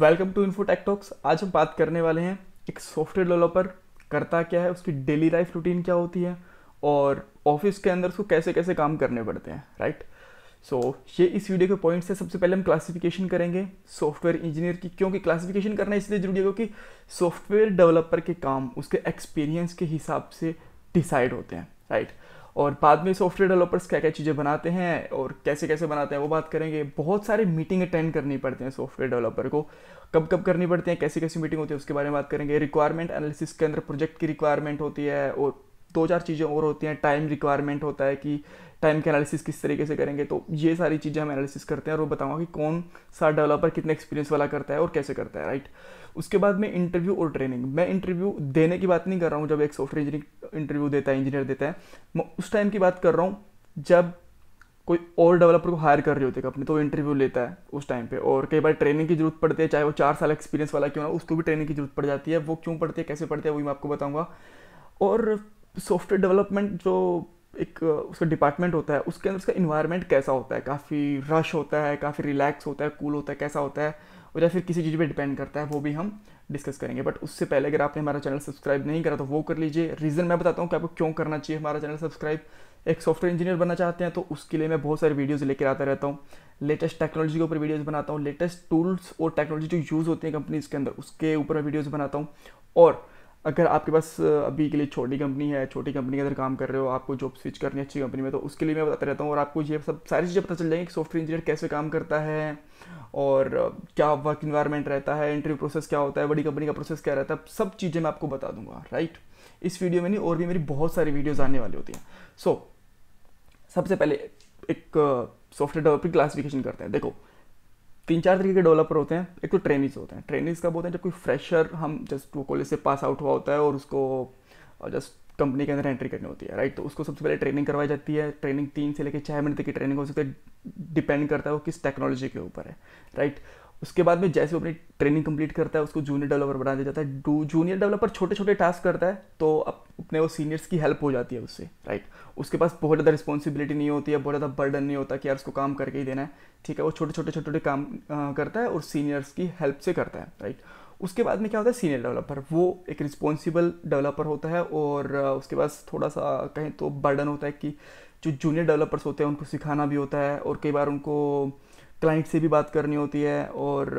Welcome to info talks आज हम बात करने वाले हैं एक सॉफ्टवेयर डेवलपर करता क्या है उसकी डेली लाइफ रूटीन क्या होती है और ऑफिस के अंदर उसको कैसे कैसे काम करने पड़ते हैं राइट सो so, ये इस वीडियो के पॉइंट्स से सबसे पहले हम क्लासिफिकेशन करेंगे सॉफ्टवेयर इंजीनियर की क्योंकि क्लासिफिकेशन करना इसलिए जरूरी है क्योंकि सॉफ्टवेयर डेवलपर के काम उसके एक्सपीरियंस के हिसाब से डिसाइड होते हैं राइट और बाद में सॉफ्टवेयर डेवलपर्स क्या क्या चीज़ें बनाते हैं और कैसे कैसे बनाते हैं वो बात करेंगे बहुत सारे मीटिंग अटेंड करनी पड़ती हैं सॉफ्टवेयर डेवलपर को कब कब करनी पड़ती है कैसी कैसी मीटिंग होती है उसके बारे में बात करेंगे रिक्वायरमेंट एनालिसिस के अंदर प्रोजेक्ट की रिक्वायरमेंट होती है और दो चार चीज़ें और होती हैं टाइम रिक्वायरमेंट होता है कि टाइम के एनालिसिस किस तरीके से करेंगे तो ये सारी चीज़ें हम एनालिसिस करते हैं और वो बताऊँगा कि कौन सा डेवलपर कितने एक्सपीरियंस वाला करता है और कैसे करता है राइट उसके बाद में इंटरव्यू और ट्रेनिंग मैं इंटरव्यू देने की बात नहीं कर रहा हूँ जब एक सॉफ्टवेयर इंजीनियर इंटरव्यू देता है इंजीनियर देता है मैं उस टाइम की बात कर रहा हूँ जब कोई और डेवलपर को हायर कर रही होती है कंपनी तो इंटरव्यू लेता है उस टाइम पे और कई बार ट्रेनिंग की जरूरत पड़ती है चाहे वो चार साल एक्सपीरियंस वाला क्यों ना उसको भी ट्रेनिंग की जरूरत पड़ जाती है वो क्यों पड़ती है कैसे पड़ती है वही मैं आपको बताऊंगा और सॉफ्टवेयर डेवलपमेंट जो एक उसका डिपार्टमेंट होता है उसके अंदर उसका इन्वायरमेंट कैसा होता है काफ़ी रश होता है काफ़ी रिलैक्स होता है कूल होता है कैसा होता है और या फिर किसी चीज़ पर डिपेंड करता है वो भी हम डिस्कस करेंगे बट उससे पहले अगर आपने हमारा चैनल सब्सक्राइब नहीं करा तो वो कर लीजिए रीज़न मैं बताता हूँ कि आपको क्यों करना चाहिए हमारा चैनल सब्सक्राइब एक सॉफ्टवेयर इंजीनियर बनना चाहते हैं तो उसके लिए मैं बहुत सारे वीडियोज़ लेकर आता रहता हूँ लेटेस्ट टेक्नोलॉजी के ऊपर वीडियोज़ बनाता हूँ लेटेस्ट टूल्स और टेक्नोलॉजी जो यूज़ होती है कंपनीज़ के अंदर उसके ऊपर मैं वीडियोज़ बनाता हूँ और अगर आपके पास अभी के लिए छोटी कंपनी है छोटी कंपनी के अंदर काम कर रहे हो आपको जॉब स्विच करनी है अच्छी कंपनी में तो उसके लिए मैं बताता रहता हूँ और आपको ये सब सारी चीज़ें पता चल जाएंगी कि सॉफ्टवेयर इंजीनियर कैसे काम करता है और क्या वर्क इन्वायरमेंट रहता है इंटरव्यू प्रोसेस क्या होता है बड़ी कंपनी का प्रोसेस क्या रहता है सब चीज़ें मैं आपको बता दूंगा राइट इस वीडियो में नहीं और भी मेरी बहुत सारी वीडियोज़ आने वाली होती हैं सो so, सबसे पहले एक सॉफ्टवेयर डेवलपिंग क्लासिफिकेशन करते हैं देखो तीन चार तरीके के डेवलपर होते हैं एक तो ट्रेनिज होते हैं ट्रेनिज कब होते हैं जब कोई फ्रेशर हम जस्ट वो कॉलेज से पास आउट हुआ होता है और उसको जस्ट कंपनी के अंदर एंट्री करनी होती है राइट तो उसको सबसे पहले ट्रेनिंग करवाई जाती है ट्रेनिंग तीन से लेकर छः मिनट तक की ट्रेनिंग हो सकती है डिपेंड करता है वो किस टेक्नोलॉजी के ऊपर है राइट उसके बाद में जैसे वो अपनी ट्रेनिंग कंप्लीट करता है उसको जूनियर डेवलपर बना दिया जाता है जूनियर डेवलपर छोटे छोटे टास्क करता है तो अपने वो सीनियर्स की हेल्प हो जाती है उससे राइट उसके पास बहुत ज़्यादा रिस्पॉन्सिबिलिटी नहीं होती है बहुत ज़्यादा बर्डन नहीं होता कि यार उसको काम करके ही देना है ठीक है वो छोटे छोटे छोटे छोटे काम करता है और सीनियर्स की हेल्प से करता है राइट उसके बाद में क्या होता है सीनियर डेवलपर वो एक रिस्पॉन्सिबल डेवलपर होता है और उसके पास थोड़ा सा कहें तो बर्डन होता है कि जो जूनियर डेवलपर्स होते हैं उनको सिखाना भी होता है और कई बार उनको क्लाइंट से भी बात करनी होती है और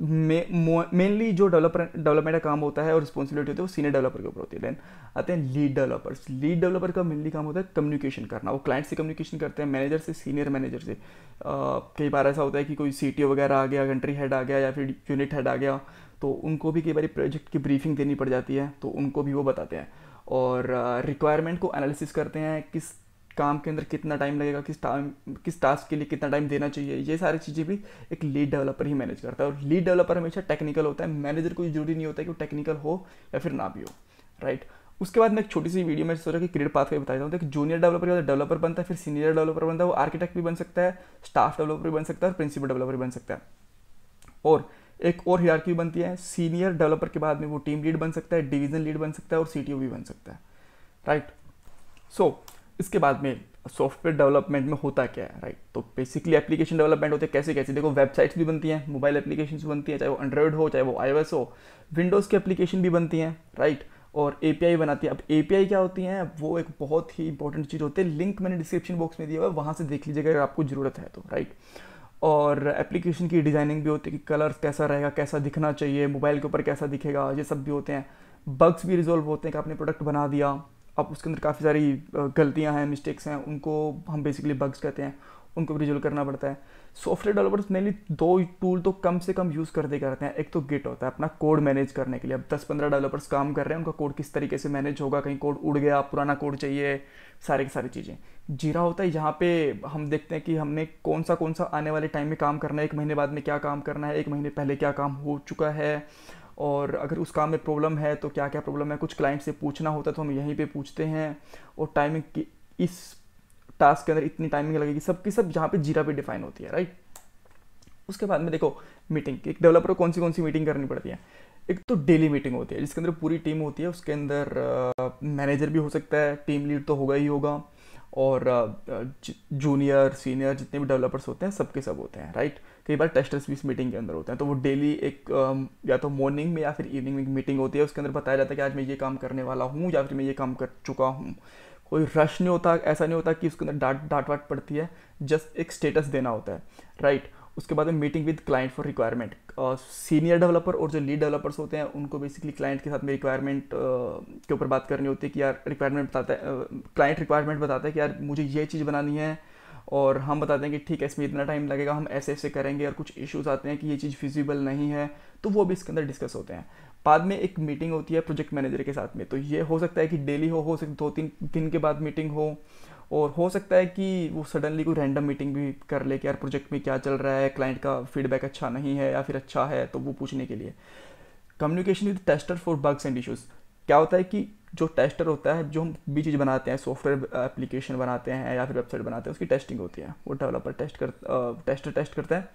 मेनली uh, जो डेवलपर डेवलपमेंट का काम होता है और रिस्पॉन्सिबिलिटी होती है वो सीनियर डेवलपर के ऊपर होती है देन आते हैं लीड डेवलपर्स लीड डेवलपर का मेनली काम होता है कम्युनिकेशन करना वो क्लाइंट से कम्युनिकेशन करते हैं मैनेजर से सीनियर मैनेजर से uh, कई बार ऐसा होता है कि कोई सी वगैरह आ गया कंट्री हेड आ गया या फिर यूनिट हेड आ गया तो उनको भी कई बार प्रोजेक्ट की ब्रीफिंग देनी पड़ जाती है तो उनको भी वो बताते हैं और रिक्वायरमेंट uh, को एनालिसिस करते हैं किस काम के अंदर कितना टाइम लगेगा किस टाइम किस टास्क के लिए कितना टाइम देना चाहिए ये सारी चीज़ें भी एक लीड डेवलपर ही मैनेज करता है और लीड डेवलपर हमेशा टेक्निकल होता है मैनेजर को जरूरी नहीं होता है कि वो टेक्निकल हो या फिर ना भी हो राइट उसके बाद मैं एक छोटी सी वीडियो में रहा कि क्रिएट पाथवे बता देता हूँ तो जूनियर डेवलपर या डेवलपर बनता है फिर सीनियर डेवलपर बनता है वो आर्किटेक्ट भी बन सकता है स्टाफ डेवलपर भी बन सकता है और प्रिंसिपल डेवलपर भी बन सकता है और एक और हिरार्की बनती है सीनियर डेवलपर के बाद में वो टीम लीड बन सकता है डिवीजन लीड बन सकता है और सी भी बन सकता है राइट सो इसके बाद में सॉफ्टवेयर डेवलपमेंट में होता क्या है राइट तो बेसिकली एप्लीकेशन डेवलपमेंट होते हैं कैसे कैसे देखो वेबसाइट्स भी बनती हैं मोबाइल एप्लीकेशन भी बनती हैं चाहे वो एंड्रॉयड हो चाहे वो आई हो विंडोज़ की एप्लीकेशन भी बनती हैं राइट और ए बनाती है अब ए क्या होती हैं वो एक बहुत ही इंपॉर्टेंट चीज़ होती है लिंक मैंने डिस्क्रिप्शन बॉक्स में दिया हुआ वहाँ से देख लीजिएगा अगर आपको ज़रूरत है तो राइट और एप्लीकेशन की डिज़ाइनिंग भी होती है कि कलर कैसा रहेगा कैसा दिखना चाहिए मोबाइल के ऊपर कैसा दिखेगा ये सब भी होते हैं बग्स भी रिजोल्व होते हैं कि आपने प्रोडक्ट बना दिया अब उसके अंदर काफ़ी सारी गलतियाँ हैं मिस्टेक्स हैं उनको हम बेसिकली बग्स कहते हैं उनको भी रिजोल्व करना पड़ता है सॉफ्टवेयर डेवलपर्स मेनली दो टूल तो कम से कम यूज़ करते करते हैं एक तो गिट होता है अपना कोड मैनेज करने के लिए अब 10-15 डेवलपर्स काम कर रहे हैं उनका कोड किस तरीके से मैनेज होगा कहीं कोड उड़ गया पुराना कोड चाहिए सारे की सारी चीज़ें जीरा होता है यहाँ पे हम देखते हैं कि हमने कौन सा कौन सा आने वाले टाइम में काम करना है एक महीने बाद में क्या काम करना है एक महीने पहले क्या काम हो चुका है और अगर उस काम में प्रॉब्लम है तो क्या क्या प्रॉब्लम है कुछ क्लाइंट से पूछना होता है तो हम यहीं पे पूछते हैं और टाइमिंग इस टास्क के अंदर इतनी टाइमिंग लगेगी सब की सब जहाँ पे जीरा पे डिफाइन होती है राइट उसके बाद में देखो मीटिंग एक डेवलपर को कौन सी कौन सी मीटिंग करनी पड़ती है एक तो डेली मीटिंग होती है जिसके अंदर पूरी टीम होती है उसके अंदर मैनेजर भी हो सकता है टीम लीड तो होगा ही होगा और जूनियर सीनियर जितने भी डेवलपर्स होते हैं सबके सब होते हैं राइट कई बार टेस्टर्स भी इस मीटिंग के अंदर होते हैं तो वो डेली एक या तो मॉर्निंग में या फिर इवनिंग में मीटिंग होती है उसके अंदर बताया जाता है कि आज मैं ये काम करने वाला हूँ या फिर मैं ये काम कर चुका हूँ कोई रश नहीं होता ऐसा नहीं होता कि उसके अंदर डांट डांट वाट पड़ती है जस्ट एक स्टेटस देना होता है राइट right. उसके बाद में meeting with client for requirement senior developer और जो लीड डेवलपर्स होते हैं उनको बेसिकली क्लाइंट के साथ में रिक्वायरमेंट uh, के ऊपर बात करनी होती है कि यार रिक्वायरमेंट बताता है क्लाइंट रिक्वायरमेंट बताता है कि यार मुझे ये चीज़ बनानी है और हम बताते हैं कि ठीक है इसमें इतना टाइम लगेगा हम ऐसे ऐसे करेंगे और कुछ इश्यूज आते हैं कि ये चीज़ फिजिबल नहीं है तो वो भी इसके अंदर डिस्कस होते हैं बाद में एक मीटिंग होती है प्रोजेक्ट मैनेजर के साथ में तो ये हो सकता है कि डेली हो हो सकता दो तीन दिन के बाद मीटिंग हो और हो सकता है कि वो सडनली कोई रैंडम मीटिंग भी कर ले कि यार प्रोजेक्ट में क्या चल रहा है क्लाइंट का फीडबैक अच्छा नहीं है या फिर अच्छा है तो वो पूछने के लिए communication with tester for bugs and issues क्या होता है कि जो टेस्टर होता है जो हम भी चीज़ बनाते हैं सॉफ्टवेयर एप्लीकेशन बनाते हैं या फिर वेबसाइट बनाते हैं उसकी टेस्टिंग होती है वो डेवलपर टेस्ट कर टेस्टर टेस्ट करता है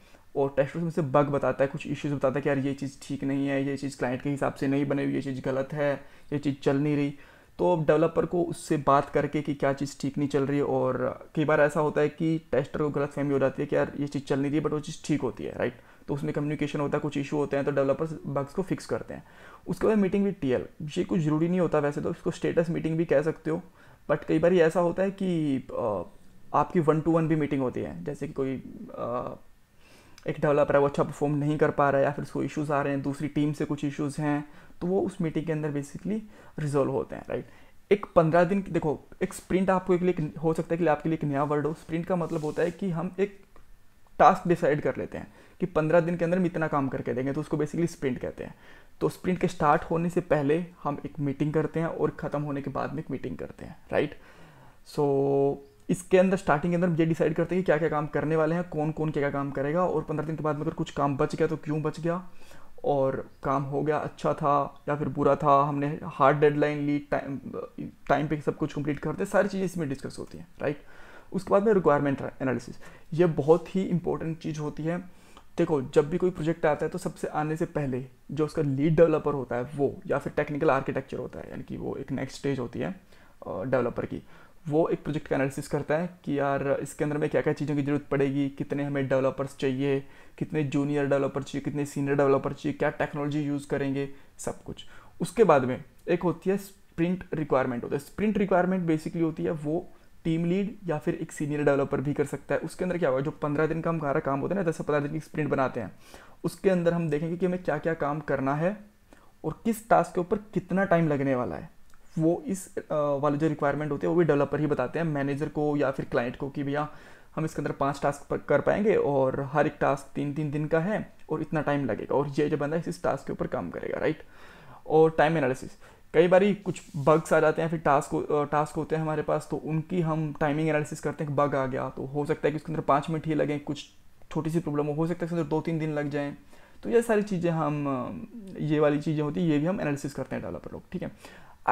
और टेस्टर उसमें से बग बताता है कुछ इश्यूज बताता है कि यार ये चीज़ ठीक नहीं है ये चीज़ क्लाइंट के हिसाब से नहीं बनी हुई ये चीज़ गलत है ये चीज़ चल नहीं रही तो अब डेवलपर को उससे बात करके कि क्या चीज़ ठीक नहीं चल रही है और कई बार ऐसा होता है कि टेस्टर को गलत फहमी हो जाती है कि यार ये चीज़ चल नहीं रही बट वो चीज़ ठीक होती है राइट तो उसमें कम्युनिकेशन होता है कुछ इशू होते हैं तो डेवलपर्स बग्स को फिक्स करते हैं उसके बाद मीटिंग विद टी ये कुछ ज़रूरी नहीं होता वैसे तो इसको स्टेटस मीटिंग भी कह सकते हो बट कई बार ऐसा होता है कि आपकी वन टू वन भी मीटिंग होती है जैसे कि कोई एक डेवलपर है वो अच्छा परफॉर्म नहीं कर पा रहा है या फिर उसको इश्यूज़ आ रहे हैं दूसरी टीम से कुछ इश्यूज़ हैं तो वो उस मीटिंग के अंदर बेसिकली रिजोल्व होते हैं राइट एक पंद्रह दिन देखो एक स्प्रिंट आपको एक लिए हो सकता है कि आपके लिए एक नया वर्ड हो स्प्रिंट का मतलब होता है कि हम एक टास्क डिसाइड कर लेते हैं कि पंद्रह दिन के अंदर हम इतना काम करके देंगे तो उसको बेसिकली स्प्रिंट कहते हैं तो स्प्रिंट के स्टार्ट होने से पहले हम एक मीटिंग करते हैं और ख़त्म होने के बाद में एक मीटिंग करते हैं राइट सो so, इसके अंदर स्टार्टिंग के अंदर ये डिसाइड करते हैं कि क्या क्या काम करने वाले हैं कौन कौन क्या क्या काम करेगा और पंद्रह दिन के बाद में अगर कुछ काम बच गया तो क्यों बच गया और काम हो गया अच्छा था या फिर बुरा था हमने हार्ड डेडलाइन ली टाइम टाइम पे सब कुछ कंप्लीट करते सारी चीज़ें इसमें डिस्कस होती हैं राइट right? उसके बाद में रिक्वायरमेंट एनालिसिस ये बहुत ही इंपॉर्टेंट चीज़ होती है देखो जब भी कोई प्रोजेक्ट आता है तो सबसे आने से पहले जो उसका लीड डेवलपर होता है वो या फिर टेक्निकल आर्किटेक्चर होता है यानी कि वो एक नेक्स्ट स्टेज होती है डेवलपर की वो एक प्रोजेक्ट का एनालिसिस करता है कि यार इसके अंदर में क्या क्या चीज़ों की ज़रूरत पड़ेगी कितने हमें डेवलपर्स चाहिए कितने जूनियर डेवलपर चाहिए कितने सीनियर डेवलपर चाहिए क्या टेक्नोलॉजी यूज़ करेंगे सब कुछ उसके बाद में एक होती है स्प्रिंट रिक्वायरमेंट होता है स्प्रिंट रिक्वायरमेंट बेसिकली होती है वो टीम लीड या फिर एक सीनियर डेवलपर भी कर सकता है उसके अंदर क्या होगा जो पंद्रह दिन का हम हमारा काम होता है ना दस से पंद्रह दिन की स्प्रिंट बनाते हैं उसके अंदर हम देखेंगे कि हमें क्या क्या काम करना है और किस टास्क के ऊपर कितना टाइम लगने वाला है वो इस वाले जो रिक्वायरमेंट होते हैं वो भी डेवलपर ही बताते हैं मैनेजर को या फिर क्लाइंट को कि भैया हम इसके अंदर पाँच टास्क कर पाएंगे और हर एक टास्क तीन तीन दिन का है और इतना टाइम लगेगा और ये जो बंदा इस टास्क के ऊपर काम करेगा राइट और टाइम एनालिसिस कई बार कुछ बग्स आ जाते हैं फिर टास्क टास्क होते हैं हमारे पास तो उनकी हम टाइमिंग एनालिसिस करते हैं कि बग आ गया तो हो सकता है कि उसके अंदर पाँच मिनट ही लगें कुछ छोटी सी प्रॉब्लम हो हो सकता है उसके अंदर दो तीन दिन लग जाएँ तो ये सारी चीज़ें हम ये वाली चीज़ें होती है ये भी हम एनालिसिस करते हैं डेवलपर लोग ठीक है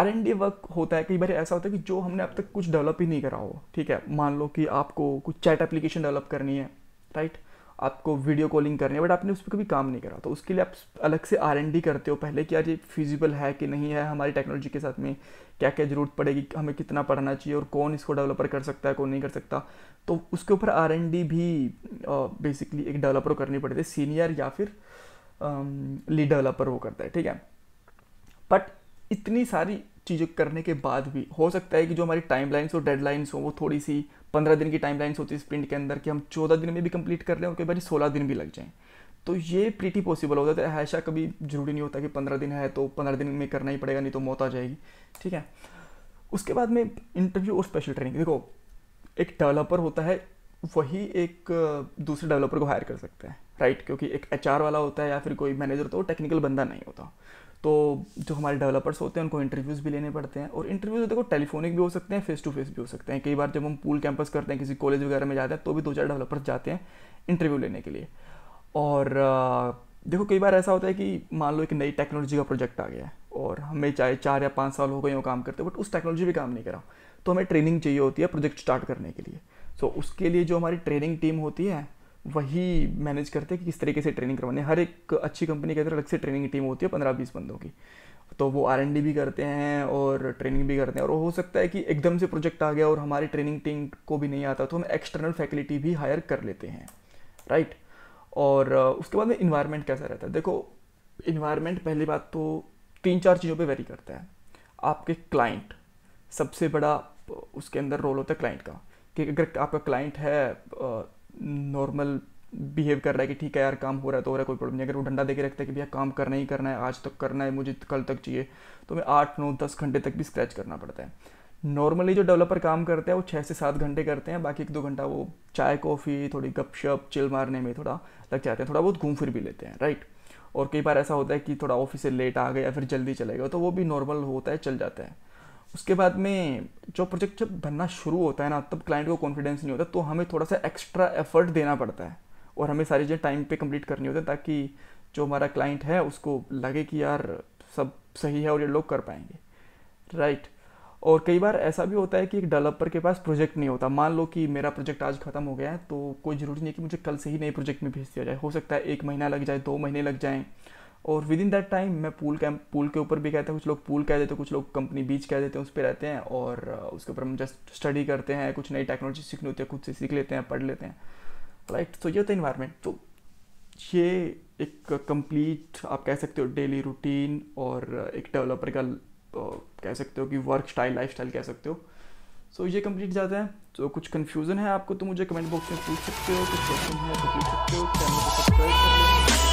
आर एन डी वर्क होता है कई बार ऐसा होता है कि जो हमने अब तक कुछ डेवलप ही नहीं करा हो ठीक है मान लो कि आपको कुछ चैट एप्लीकेशन डेवलप करनी है राइट right? आपको वीडियो कॉलिंग करनी है बट आपने उस पर कभी काम नहीं करा तो उसके लिए आप अलग से आर करते हो पहले कि यार ये फिजिबल है कि नहीं है हमारी टेक्नोलॉजी के साथ में क्या क्या ज़रूरत पड़ेगी हमें कितना पढ़ना चाहिए और कौन इसको डेवलपर कर सकता है कौन नहीं कर सकता तो उसके ऊपर आर भी बेसिकली एक डेवलपर करनी पड़ती है सीनियर या फिर लीड डेवलपर वो करता है ठीक है बट इतनी सारी चीज़ें करने के बाद भी हो सकता है कि जो हमारी टाइम लाइन्स और लाइन्स हो वो थोड़ी सी पंद्रह दिन की टाइम लाइन्स होती है स्प्रिंट के अंदर कि हम चौदह दिन में भी कंप्लीट कर लें और कई बार सोलह दिन भी लग जाएँ तो ये प्रीटी पॉसिबल होता है हमेशा तो कभी जरूरी नहीं होता कि पंद्रह दिन है तो पंद्रह दिन में करना ही पड़ेगा नहीं तो मौत आ जाएगी ठीक है उसके बाद में इंटरव्यू और स्पेशल ट्रेनिंग देखो एक डेवलपर होता है वही एक दूसरे डेवलपर को हायर कर सकता है राइट क्योंकि एक एच वाला होता है या फिर कोई मैनेजर होता है वो टेक्निकल बंदा नहीं होता तो जो हमारे डेवलपर्स होते हैं उनको इंटरव्यूज़ भी लेने पड़ते हैं और इंटरव्यूज़ तो देखो टेलीफोनिक भी हो सकते हैं फेस टू फेस भी हो सकते हैं कई बार जब हम पूल कैंपस करते हैं किसी कॉलेज वगैरह में जाते हैं तो भी दो चार डेवलपर्स जाते हैं इंटरव्यू लेने के लिए और देखो कई बार ऐसा होता है कि मान लो एक नई टेक्नोलॉजी का प्रोजेक्ट आ गया है और हमें चाहे चार या पाँच साल हो गए काम करते बट उस टेक्नोलॉजी भी काम नहीं करा तो हमें ट्रेनिंग चाहिए होती है प्रोजेक्ट स्टार्ट करने के लिए सो so, उसके लिए जो हमारी ट्रेनिंग टीम होती है वही मैनेज करते हैं कि किस तरीके से ट्रेनिंग करवानी है हर एक अच्छी कंपनी के अंदर अलग से ट्रेनिंग टीम होती है पंद्रह बीस बंदों की तो वो आर भी करते हैं और ट्रेनिंग भी करते हैं और हो सकता है कि एकदम से प्रोजेक्ट आ गया और हमारी ट्रेनिंग टीम को भी नहीं आता तो हम एक्सटर्नल फैकल्टी भी हायर कर लेते हैं राइट और uh, उसके बाद में इन्वायरमेंट कैसा रहता है देखो इन्वायरमेंट पहली बात तो तीन चार चीज़ों पे वेरी करता है आपके क्लाइंट सबसे बड़ा उसके अंदर रोल होता है क्लाइंट का कि अगर आपका क्लाइंट है uh, नॉर्मल बिहेव कर रहा है कि ठीक है यार काम हो रहा है तो हो रहा है कोई प्रॉब्लम नहीं अगर वो डंडा दे के रखता है कि भैया काम करना ही करना है आज तक करना है मुझे कल तक चाहिए तो हमें आठ नौ दस घंटे तक भी स्क्रैच करना पड़ता है नॉर्मली जो डेवलपर काम करते हैं वो छः से सात घंटे करते हैं बाकी एक दो घंटा वो चाय कॉफ़ी थोड़ी गपशप चिल मारने में थोड़ा लग जाते हैं थोड़ा बहुत घूम फिर भी लेते हैं राइट और कई बार ऐसा होता है कि थोड़ा ऑफिस से लेट आ गए या फिर जल्दी चले गए तो वो भी नॉर्मल होता है चल जाता है उसके बाद में जो प्रोजेक्ट जब बनना शुरू होता है ना तब क्लाइंट को कॉन्फिडेंस नहीं होता तो हमें थोड़ा सा एक्स्ट्रा एफर्ट देना पड़ता है और हमें सारी चीज़ें टाइम पे कंप्लीट करनी होती है ताकि जो हमारा क्लाइंट है उसको लगे कि यार सब सही है और ये लोग कर पाएंगे राइट और कई बार ऐसा भी होता है कि एक डेवलपर के पास प्रोजेक्ट नहीं होता मान लो कि मेरा प्रोजेक्ट आज ख़त्म हो गया है तो कोई ज़रूरी नहीं है कि मुझे कल से ही नए प्रोजेक्ट में भेज दिया जाए हो सकता है एक महीना लग जाए दो महीने लग जाएँ और विद इन दैट टाइम मैं पूल कैम पूल के ऊपर भी कहता हैं कुछ लोग पूल कह देते हैं कुछ लोग कंपनी बीच कह देते हैं उस पर रहते हैं और uh, उसके ऊपर हम जस्ट स्टडी करते हैं कुछ नई टेक्नोलॉजी सीखनी होती है खुद से सीख लेते हैं पढ़ लेते हैं राइट तो ये होता है इन्वायरमेंट तो ये एक कंप्लीट आप कह सकते हो डेली रूटीन और एक डेवलपर का uh, कह सकते हो कि वर्क स्टाइल लाइफ स्टाइल कह सकते हो सो so, ये कंप्लीट जाता है तो so, कुछ कन्फ्यूज़न है आपको तो मुझे कमेंट बॉक्स में पूछ सकते हो कुछ क्वेश्चन है तो पूछ सकते हो चैनल को सब्सक्राइब कर लो